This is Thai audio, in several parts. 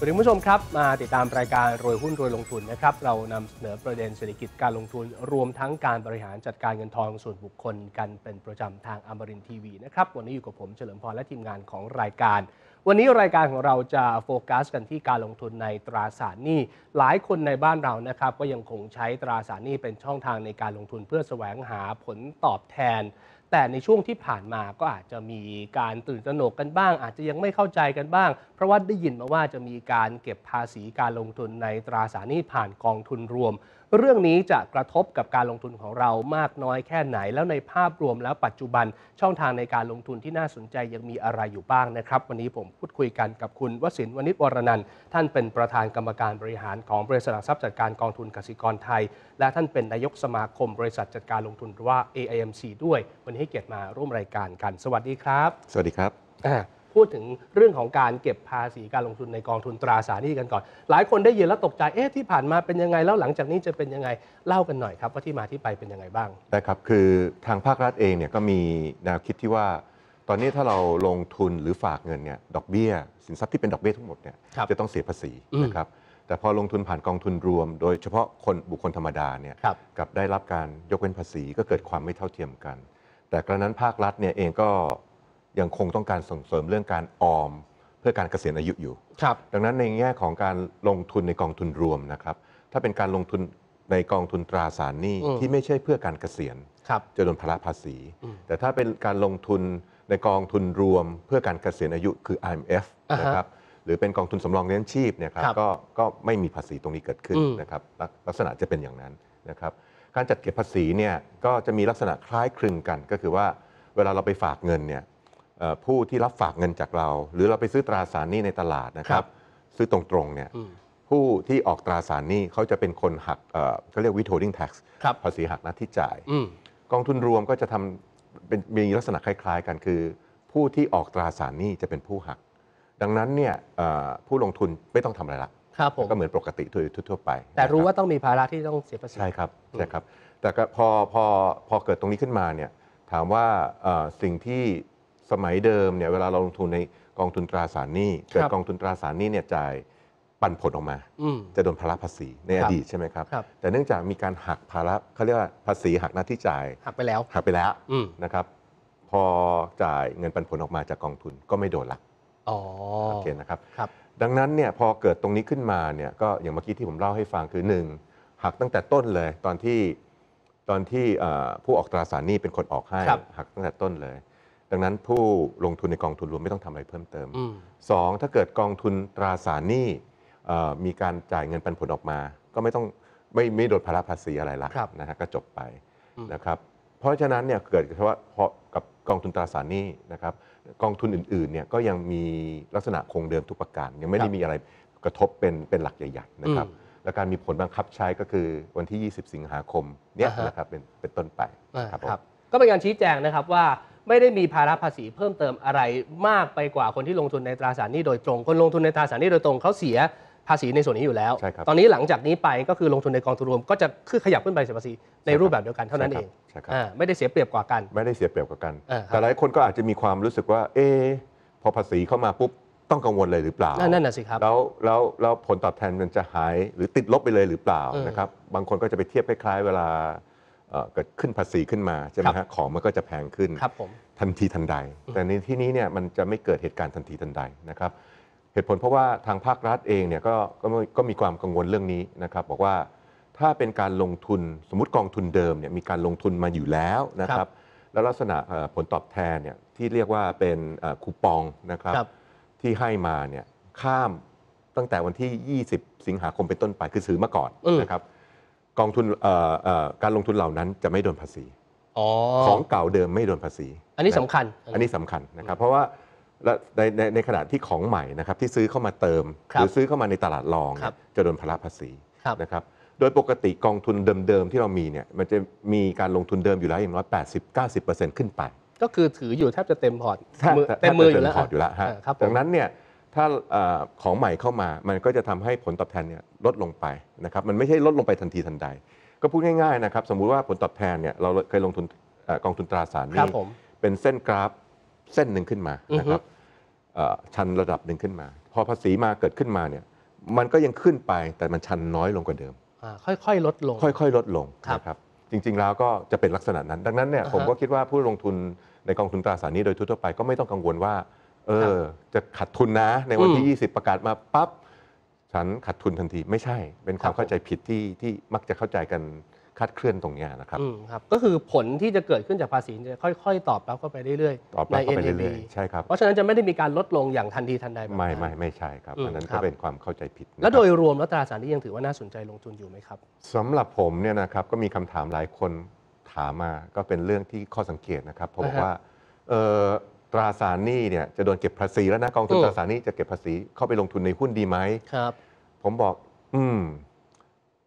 สวัสดีผู้ชมครับมาติดตามรายการรวยหุ้นรวยลงทุนนะครับเรานำเสนอประเด็นเศรษฐกิจการลงทุน รวมทั้งการบริหารจัดการเงินทองส่วนบุคคล กันเป็นประจำทางอมรินทีวีนะครับวันนี้อยู่กับผมเฉลิมพรและทีมงานของรายการ วันนี้รายการของเราจะโฟกัสกันที่การลงทุนในตราสารหนี้ หลายคนในบ้านเรานะครับก็ยังคงใช้ตราสารหนี้เป็นช่องทางในการลงทุนเพื่อแสวงหาผลตอบแทนแต่ในช่วงที่ผ่านมาก็อาจจะมีการตื่นตระหนกกันบ้างอาจจะยังไม่เข้าใจกันบ้าง เพราะว่าได้ยินมาว่าจะมีการเก็บภาษีการลงทุนในตราสารหนี้ผ่านกองทุนรวมเรื่องนี้จะกระทบกับการลงทุนของเรามากน้อยแค่ไหน แล้วในภาพรวมแล้วปัจจุบันช่องทางในการลงทุนที่น่าสนใจยังมีอะไรอยู่บ้างนะครับ วันนี้ผมพูดคุยกันกับคุณวศินวณิชวรนันท์ท่านเป็นประธานกรรมการบริหารของบริษัทหลักทรัพย์จัดการกองทุนกสิกรไทย และท่านเป็นนายกสมาคมบริษัทจัดการลงทุนหรือว่า AIMC ด้วยวันนี้ให้เกียรติมาร่วมรายการกัน สวัสดีครับ สวัสดีครับพูดถึงเรื่องของการเก็บภาษีการลงทุนในกองทุนตราสารหนี้กันก่อน หลายคนได้ยินแล้วตกใจเอ๊ะที่ผ่านมาเป็นยังไง แล้วหลังจากนี้จะเป็นยังไงเล่ากันหน่อยครับว่าที่มาที่ไปเป็นยังไงบ้างนะครับคือทางภาครัฐเองเนี่ยก็มีแนวคิดที่ว่า ตอนนี้ถ้าเราลงทุนหรือฝากเงินเนี่ยดอกเบี้ยสินทรัพย์ที่เป็นดอกเบี้ยทั้งหมดเนี่ยจะต้องเสียภาษีนะครับแต่พอลงทุนผ่านกองทุนรวมโดยเฉพาะคนบุคคลธรรมดาเนี่ยกับได้รับการยกเว้นภาษีก็เกิดความไม่เท่าเทียมกัน แต่กระนั้นภาครัฐเนี่ยเองก็ยังคงต้องการส่งเสริมเรื่องการออมเพื่อการเกษียณอายุอยู่ ครับ ดังนั้นในแง่ของการลงทุนในกองทุนรวม นะครับ ถ้าเป็นการลงทุนในกองทุนตราสารหนี้ ที่ไม่ใช่เพื่อการเกษียณครับจะโดนภาระภาษี แต่ถ้าเป็นการลงทุนในกองทุนรวม เพื่อการเกษียณอายุคือ IMF อนะครับ หรือเป็นกองทุนสำรองเลี้ยงชีพเนี่ยครับรบก็ก็ไม่มีภาษีตรงนี้เกิดขึ้นนะครับลลักษณะจะเป็นอย่างนั้นนะครับ การจัดเก็บภาษีเนี่ยก็จะมีลักษณะคล้ายคลึงกัน ก็คือว่าเวลาเราไปฝากเงินเนี่ยผู้ที่รับฝากเงินจากเรา หรือเราไปซื้อตราสารหนี้ในตลาดนะครับ ซื้อตรงๆเนี่ยผู้ที่ออกตราสารหนี้เขาจะเป็นคนหักเขาเรียกวิ t โ h o ิงแท็กซ์ภาษีหักหน้าที่จ่ายกองทุนรวมก็จะทำมีลักษณะคล้ายๆ กันคือ ผู้ที่ออกตราสารหนี้จะเป็นผู้หัก ดังนั้นเนี่ยผู้ลงทุนไม่ต้องทำอะไรละครับผมก็เหมือนปกติทั่วไป แต่รู้ว่าต้องมีภาระที่ต้องเสียภาษีใช่ครับใช่ครับ แต่พอพอพอเกิดตรงนี้ขึ้นมาเนี่ยถามว่าสิ่งที่สมัยเดิมเนี่ยเวลาเราลงทุนในกองทุนตราสารหนี้เกิดกองทุนตราสารหนี้เนี่ยจ่ายปันผลออกมาจะโดนภาระภาษีในอดีตใช่ไหมครับ แต่เนื่องจากมีการหักภาระเขาเรียกว่าภาษีหักหน้าที่จ่ายหักไปแล้วหักไปแล้วนะครับ พอจ่ายเงินปันผลออกมาจากกองทุนก็ไม่โดนละโอเคนะครับรบดังนั้นเนี่ยพอเกิดตรงนี้ขึ้นมาเนี่ยก็อย่างเมื่อกี้ที่ผมเล่าให้ฟังคือหนึ่งหักตั้งแต่ต้นเลย ตอนที่ตอนที่ผู้ออกตราสารหนี้เป็นคนออกให้ หักตั้งแต่ต้นเลยดังนั้นผู้ลงทุนในกองทุนรวมไม่ต้องทำอะไรเพิ่มเติมสองถ้าเกิดกองทุนตราสารหนี้มีการจ่ายเงินปันผลออกมา ก็ไม่ต้องไม่ไม่โดนภาระภาษีอะไรละนะฮะก็จบไปนะครับเพราะฉะนั้นเนี่ยเกิดเฉพาะเพราะกับกองทุนตราสารหนี้นะครับกองทุนอื่นๆเนี่ยก็ยังมีลักษณะคงเดิมทุกประการยังไม่ได้มีอะไรกระทบเป็นเป็นหลักใหญ่ๆนะครับ และการมีผลบังคับใช้ก็คือวันที่ 20 สิงหาคมเนี่ยนะครับเป็นเป็นต้นไปครับก็เป็นการชี้แจงนะครับว่าไม่ได้มีภาระภาษีเพิ่มเติมอะไรมากไปกว่าคนที่ลงทุนในตราสารนี้ โดยตรง คนลงทุนในตราสารนี้โดยตรงเขาเสียภาษีในส่วนนี้อยู่แล้วใช่ครับตอนนี้หลังจากนี้ไปก็คือลงทุนในกองทุนรวม ก็จะคือขยับขึ้นไปเสียภาษีในรูปแบบเดียวกันเท่านั้นเอง ใช่ครับอ่า ไม่ได้เสียเปรียบกว่ากัน ไม่ได้เสียเปรียบกว่ากัน แต่หลายคนก็อาจจะมีความรู้สึกว่า เอะพอภาษีเข้ามาปุ๊บต้องกังวลเลยหรือเปล่านั่นนั่นน่ะสิครับแล้วแล้วแล้วผลตอบแทนมันจะหายหรือติดลบไปเลยหรือเปล่านะครับ บางคนก็จะไปเทียบคล้ายๆเวลาเกิดขึ้นภาษีขึ้นมาใช่ไหมฮะของมันก็จะแพงขึ้นครับผมทันทีทันใด แต่ในที่นี้เนี่ยมันจะไม่เกิดเหตุการณ์ทันทีทันใดนะครับ เหตุผลเพราะว่าทางภาครัฐเองเนี่ยก็ก็ก็มีความกังวลเรื่องนี้นะครับ บอกว่าถ้าเป็นการลงทุนสมมติกองทุนเดิมเนี่ยมีการลงทุนมาอยู่แล้วนะครับ แล้วลักษณะผลตอบแทนเนี่ยที่เรียกว่าเป็นคูปองนะครับรบที่ให้มาเนี่ยข้ามตั้งแต่วันที่ 20 สิงหาคมเป็นต้นไปคือซื้อมาก่อนนะครับกองทุนการลงทุนเหล่านั้นจะไม่โดนภาษีอของเก่าเดิมไม่โดนภาษี อันนี้สำคัญอันนี้สำคัญนะครับ เพราะว่าและในในในขณะที่ของใหม่นะครับที่ซื้อเข้ามาเติมรหรือซื้อเข้ามาในตลาดรองรจะโดนภาระภาษีนะครับโดยปกติกองทุนเดิมๆที่เรามีเนี่ยมันจะมีการลงทุนเดิมอยู่แล้วอย่างน้อย80-90%ขึ้นไป ก็คือถืออยู่แทบจะเต็มพอร์ตแทบเต็มมืออยู่แล้วพอร์ตอยู่แล้วฮะาครับดังนั้นเนี่ยถ้าของใหม่เข้ามา มันก็จะทำให้ผลตอบแทนเนี่ยลดลงไปนะครับ มันไม่ใช่ลดลงไปทันทีทันใด ก็พูดง่ายๆนะครับ สมมุติว่าผลตอบแทนเนี่ยเราเคยลงทุนกองทุนตราสารนี้เป็นเส้นกราฟเส้นหนึ่งขึ้นมานะครับชันระดับหนึ่งขึ้นมา พอภาษีมาเกิดขึ้นมาเนี่ยมันก็ยังขึ้นไปแต่มันชันน้อยลงกว่าเดิมค่อยๆลดลง ค่อยๆลดลงนะครับจริง ๆแล้วก็จะเป็นลักษณะนั้น ดังนั้นเนี่ยผมก็คิดว่าผู้ลงทุนในกองทุนตราสารนี้โดยทั่วไปก็ไม่ต้องกังวลว่าเออจะขาดทุนนะในวันที่ 20 ประกาศมาปั๊บฉันขาดทุนทันทีไม่ใช่ เป็นความเข้าใจผิดที่ที่มักจะเข้าใจกันคาดเคลื่อนตรงนี้นะครับอืมครับ ก็คือผลที่จะเกิดขึ้นจากภาษีจะค่อยๆ ตอบรับเข้าไปเรื่อยๆตอบรับเข้าไปเรื่อยๆใช่ครับเพราะฉะนั้นจะไม่ได้มีการลดลงอย่างทันทีทันใดไม่ไม่ไม่ใช่ครับอันนั้นก็เป็นความเข้าใจผิดแล้วโดยรวมแล้วตราสารนี้ยังถือว่าน่าสนใจลงทุนอยู่ไหมครับ สำหรับผมเนี่ยนะครับก็มีคำถามหลายคนถามมาก็เป็นเรื่องที่ข้อสังเกตนะครับผมว่าเออตราสารหนี้เนี่ยจะโดนเก็บภาษี แล้วนะกองทุนตราสารหนี้จะเก็บภาษีเข้าไปลงทุนในหุ้นดีไหมครับ ผมบอกอืม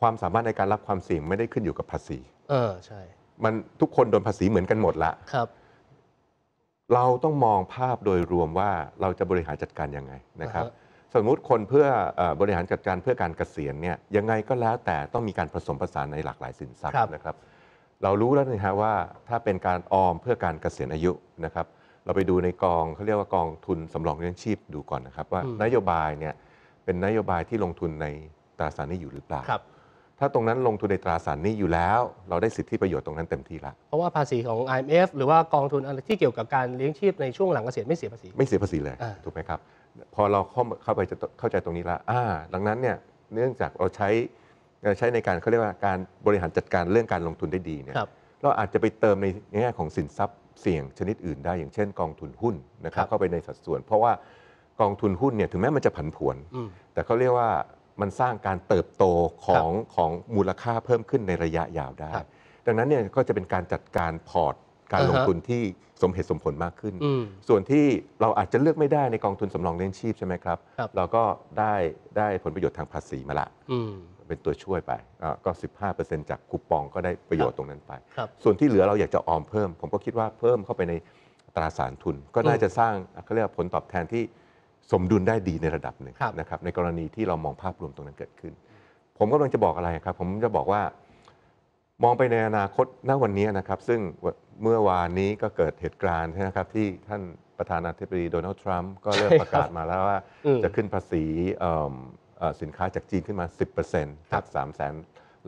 ความสามารถในการรับความเสี่ยงไม่ได้ขึ้นอยู่กับภาษีเออใช่ มันทุกคนโดนภาษีเหมือนกันหมดละครับ เราต้องมองภาพโดยรวมว่าเราจะบริหารจัดการยังไงนะครับ สมมุติคนเพื่อ่อบริหารจัดการเพื่อการเกษียณเนี่ย ยังไงก็แล้ว แต่ต้องมีการผสมผสานในหลากหลายสินทรัพย์นะครับ เรารู้แล้วนะฮะว่าถ้าเป็นการออมเพื่อการเกษียณอายุนะครับเราไปดูในกองเขาเรียกว่ากองทุนสำรองเลี้ยงชีพดูก่อนนะครับ ว่านโยบายเนี่ยเป็นนโยบายที่ลงทุนในตราสารหนี้อยู่หรือเปล่าครับ ถ้าตรงนั้นลงทุนในตราสารหนี้อยู่แล้ว เราได้สิทธิประโยชน์ตรงนั้นเต็มที่ละ เพราะว่าภาษีของ IMF หรือว่ากองทุนอะไรที่เกี่ยวกับการ เลี้ยงชีพในช่วงหลังเกษียณไม่เสียภาษีไม่เสียภาษีเลยถูกไหมครับพอเราเข้าเข้าไปจะเข้าใจตรงนี้ละอ่าดังนั้นเนี่ยเนื่องจากเราใช้ใช้ในการเขาเรียกว่าการบริหารจัดการเรื่องการลงทุนได้ดีเนี่ยรเราอาจจะไปเติมในแง่ของสินทรัพย์เสี่ยงชนิดอื่นได้อย่างเช่นกองทุนหุ้นนะครับเข้าไปในสัดส่วน เพราะว่ากองทุนหุ้นเนี่ยถึงแม้มันจะผันผวน แต่เขาเรียกว่ามันสร้างการเติบโตของของมูลค่าเพิ่มขึ้นในระยะยาวได้ดังนั้นเนี่ยก็จะเป็นการจัดการพอร์ตการลงทุนที่สมเหตุสมผลมากขึ้นส่วนที่เราอาจจะเลือกไม่ได้ในกองทุนสำรองเลี้ยงชีพใช่ไหมครับ เราก็ได้ได้ผลประโยชน์ทางภาษีมาละเป็นตัวช่วยไปก็ 15%จาก คูปองก็ได้ประโยชน์ตรงนั้นไป ส่วนที่เหลือเราอยากจะ ออมเพิ่ม ผมก็คิดว่าเพิ่มเข้าไปใน ตราสารทุน ก็น่าจะสร้างเขาเรียกผลตอบแทนที่สมดุล ได้ดีในระดับหนึ่งนะครับ ในกรณีที่เรามองภาพ รวม ตรงนั้น เกิดขึ้น ผมกำลัง จะ บอก อะไร ครับ ผม จะ บอกว่า มอง ไป ใน อนาคต ณ วันนี้ นะครับ ซึ่ง เมื่อวานนี้ ก็ เกิด เหตุการณ์นะครับ ที่ ท่าน ประธานาธิบดี โดนัลด์ ทรัมป์ ก็เริ่มประกาศมาแล้วว่า จะขึ้นภาษีสินค้าจากจีนขึ้นมา 10%จาก3 0 0แสน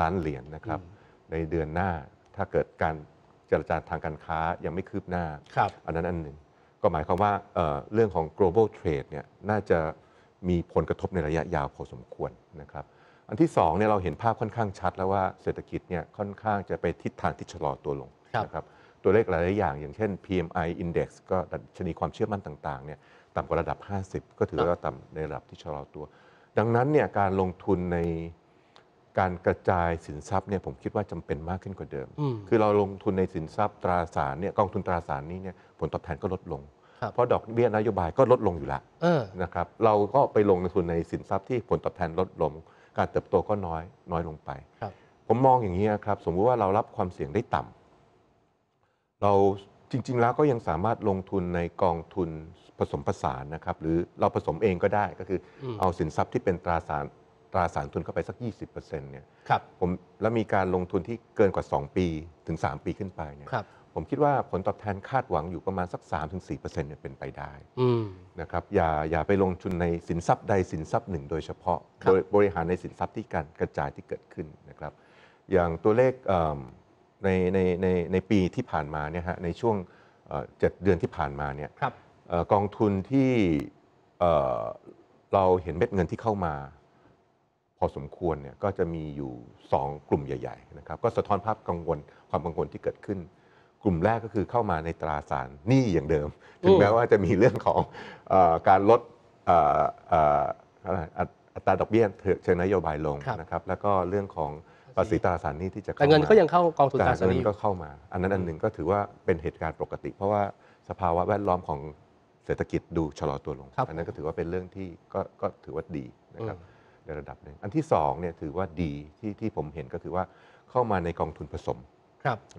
ล้านเหรียญนนะครับ ในเดือนหน้า ถ้าเกิดการเจรจาทางการค้ายังไม่คืบหน้า อันนั้นอันหนึ่งก็หมายความว่าเเรื่องของ global trade เนี่ยน่าจะมีผลกระทบในระยะยาวพอสมควรนะครับอันที่สองเนี่ยเราเห็นภาพค่อนข้างชัด แล้วว่าเศรษฐกิจเนี่ยค่อนข้างจะไปทิศทางที่ชะลอตัวลงนะครับ ตัวเลขหลายๆอย่างอย่างเช่น PMI Index ก็ดัชนีความเชื่อมั่นต่างๆเนี่ยต่ำกว่าระดับ 50 ก็ถือว่าต่ำในระดับที่ชะลอตัวดังนั้นเนี่ยการลงทุนในการกระจายสินทรัพย์เนี่ย ผมคิดว่าจำเป็นมากขึ้นกว่าเดิม คือเราลงทุนในสินทรัพย์ตราสารเนี่ยกองทุนตราสารนี้เนี่ยผลตอบแทนก็ลดลง เพราะดอกเบี้ยนโยบายก็ลดลงอยู่แล้วนะครับ เราก็ไปลงทุนในสินทรัพย์ที่ผลตอบแทนลดลง การเติบโตก็น้อย น้อยลงไปผมมองอย่างนี้ครับ สมมุติว่าเรารับความเสี่ยงได้ต่ำเราจริง ๆ แล้วก็ยังสามารถลงทุนในกองทุนผสมผสานนะครับ หรือเราผสมเองก็ได้ก็คือเอาสินทรัพย์ที่เป็นตราสารตราสารทุนเข้าไปสัก 20%เนี่ยครับผมแล้วมีการลงทุนที่เกินกว่า 2 ปีถึง 3 ปีขึ้นไปเนี่ยครับผมคิดว่าผลตอบแทนคาดหวังอยู่ประมาณสัก3-4%เนี่ยเป็นไปได้นะครับอย่าอย่าไปลงทุนในสินทรัพย์ใดสินทรัพย์หนึ่งโดยเฉพาะรบโดยบริหารในสินทรัพย์ที่การกระจายที่เกิดขึ้นนะครับ อย่างตัวเลขเในในในในปีที่ผ่านมาเนี่ยฮะในช่วงเจ็ดเดือนที่ผ่านมาเนี่ยครับกองทุนที่เราเห็นเม็ดเงินที่เข้ามา พอสมควรเนี่ยก็จะมีอยู่ 2 กลุ่มใหญ่ๆนะครับก็สะท้อนภาพกังวลความกังวลที่เกิดขึ้น กลุ่มแรกก็คือเข้ามาในตราสารหนี้อย่างเดิมถึงแม้ว่าจะมีเรื่องของอการลดอัตราดอกเบี้ยเชิงนโยบายลงนะครับแล้วก็เรื่องของภาษีตราสารนี้ที่จะแต่เงินก็ยังเข้ากองทุนตราสารนี้ก็เข้ามา อันนั้นอันหนึ่งก็ถือว่าเป็นเหตุการณ์ปกติ เพราะว่าสภาวะแวดล้อมของเศรษฐกิจดูชะลอตัวลงอันนั้นก็ถือว่าเป็นเรื่องที่ก็ก็ถือว่าดีนะครับในระดับหนึ่งอันที่สองเนี่ยถือว่าดีที่ที่ผมเห็นก็คือว่าเข้ามาในกองทุนผสม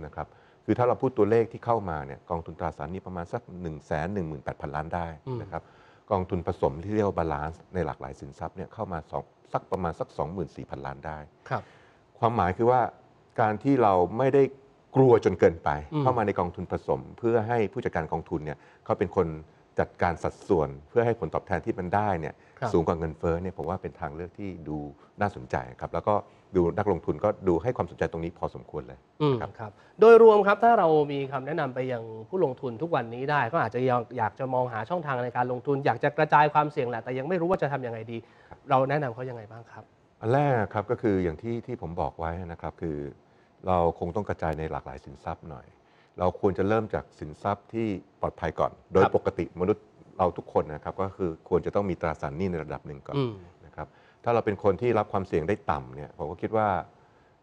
นะครับ คือถ้าเราพูดตัวเลขที่เข้ามาเนี่ยกองทุนตราสารนี้ประมาณสัก1นึ0 0 0สนล้านได้นะครับกองทุนผสมที่เรียกว่าบาลานซ์ในหลากหลายสินทรัพย์เนี่ยเข้ามาสักประมาณสัก 24,000ล้านได้ความหมายคือว่าการที่เราไม่ได้กลัวจนเกินไป เข้ามาในกองทุนผสม เพื่อให้ผู้จัดการกองทุนเนี่ยเขาเป็นคนจัดการสัดส่วน เพื่อให้ผลตอบแทนที่มันได้เนี่ยสูงกว่าเงินเฟ้อเนี่ยผมว่าเป็นทางเลือกที่ดูน่าสนใจครับแล้วก็ดูนักลงทุนก็ดูให้ความสนใจตรงนี้พอสมควรเลยครับรบโดยรวมครับถ้าเรามีคำแนะนำไปยังผู้ลงทุนทุกวันนี้ได้ ก็อาจจะอยากจะมองหาช่องทางในการลงทุน อยากจะกระจายความเสี่ยงแหละ แต่ยังไม่รู้ว่าจะทํำยังไงดี เราแนะนำเขายังไงบ้างครับอันแรกครับก็คืออย่างที่ที่ผมบอกไว้นะครับคือ เราคงต้องกระจายในหลากหลายสินทรัพย์หน่อย เราควรจะเริ่มจากสินทรัพย์ที่ปลอดภัยก่อน โดยปกติมนุษย์เราทุกคนนะครับ ก็คือควรจะต้องมีตราสารหนี้ในระดับหนึ่งก่อนนะครับถ้าเราเป็นคนที่รับความเสี่ยงได้ต่ำเนี่ยผมก็คิดว่า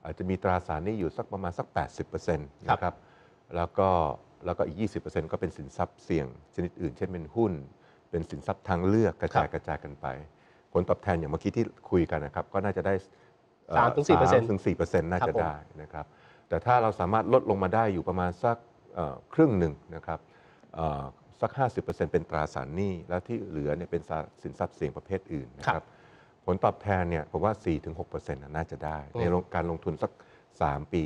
อาจจะมีตราสารหนี้อยู่สักประมาณสัก 80%นะครับแล้วก็แล้วก็อีก 20%ก็เป็นสินทรัพย์เสี่ยง ชนิดอื่นเช่นเป็นหุ้นเป็นสินทรัพย์ทางเลือกกระจายกระจายกันไปผลตอบแทนอย่างเมื่อกี้ที่คุยกันนะครับก็น่าจะได้สามถึงสี่เปอร์เซ็นต์ถึงสี่เปอร์เซ็นต์น่าจะได้นะครับ แต่ถ้าเราสามารถลดลงมาได้อยู่ประมาณสักครึ่งหนึ่งนะครับสักห้าสิบเปอร์เซ็นต์เป็นตราสารหนี้แล้วที่เหลือเนี่ยเป็นสินทรัพย์เสี่ยงประเภทอื่นนะครับผลตอบแทนเนี่ยผมว่า 4-6%น่าจะได้ ในการลงทุนสัก 3 ปี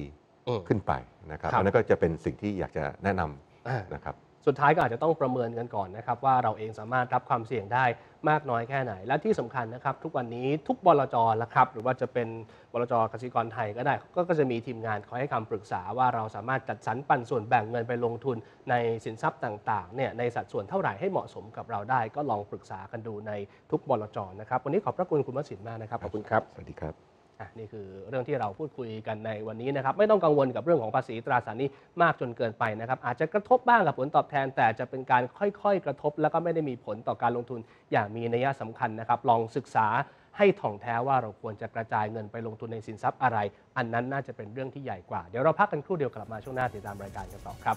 ขึ้นไปนะครับอันนั้นก็จะเป็นสิ่งที่อยากจะแนะนำนะครับสุดท้ายก็อาจจะต้องประเมินกันก่อนนะครับ ว่าเราเองสามารถรับความเสี่ยงได้มากน้อยแค่ไหนและที่สำคัญนะครับ ทุกวันนี้ทุกบลจนะครับหรือว่าจะเป็นบลจกสิกรไทยก็ได้ ก็จะมีทีมงานคอยให้คำปรึกษาว่าเราสามารถจัดสรรปันส่วนแบ่งเงินไปลงทุนในสินทรัพย์ต่าง ๆเนี่ยในสัดส่วนเท่าไหร่ให้เหมาะสมกับเราได้ก็ลองปรึกษากันดูในทุกบลจนะครับวันนี้ขอบพระคุณคุณวสินมากนะครับขอบคุณครับสวัสดีครับนี่คือเรื่องที่เราพูดคุยกันในวันนี้นะครับไม่ต้องกังวลกับเรื่องของภาษีตราสารนี้มากจนเกินไปนะครับอาจจะกระทบบ้างกับผลตอบแทน แต่จะเป็นการค่อยๆ กระทบ แล้วก็ไม่ได้มีผลต่อการลงทุนอย่างมีนัยสำคัญนะครับ ลองศึกษาให้ถ่องแท้ว่าเราควรจะกระจายเงินไปลงทุนในสินทรัพย์อะไร อันนั้นน่าจะเป็นเรื่องที่ใหญ่กว่า เดี๋ยวเราพักกันครู่เดียวกลับมาช่วงหน้าติดตามรายการกันต่อครับ